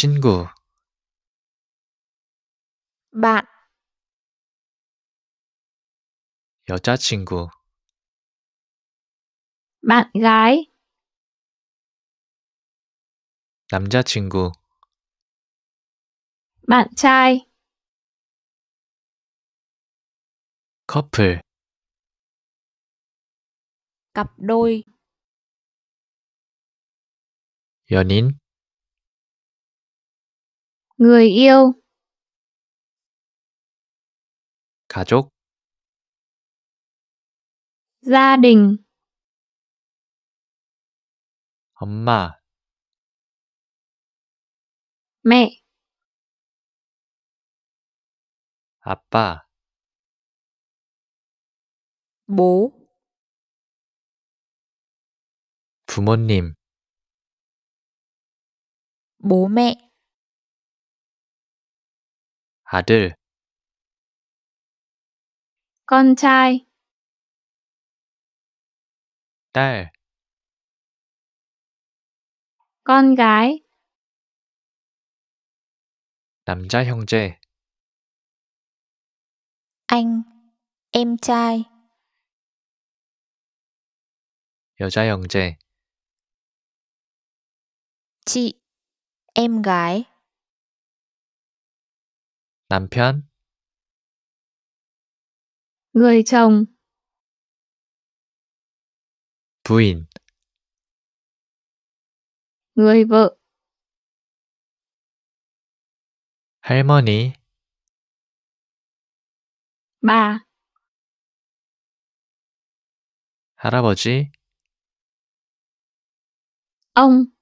친구 bạn 여자친구 bạn gái 남자친구 bạn trai 커플 cặp đôi 연인 người yêu 가족 gia đình 엄마 mẹ 아빠 bố 부모님 bố mẹ 아들 con trai 딸 con gái 남자 형제 anh em trai 여자 형제 chị em gái 남편 người chồng 부인 người vợ 할머니 bà 할아버지 ông